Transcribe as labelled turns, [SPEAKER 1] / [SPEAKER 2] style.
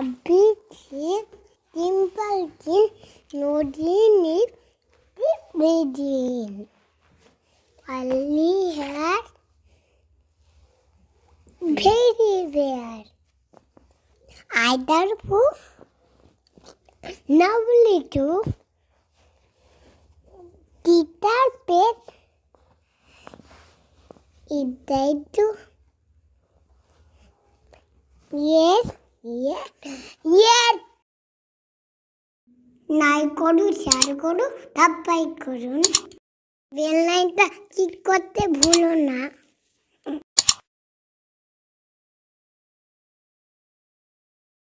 [SPEAKER 1] Abhijit டிம்பிள்கில் நொடினிக் Regine. Ali had very rare. Either who lovely to Tita Pet it died to Yes নাই করু চার করু তাপাই করুন বেল লাইনটা ঠিক করতে ভুলো না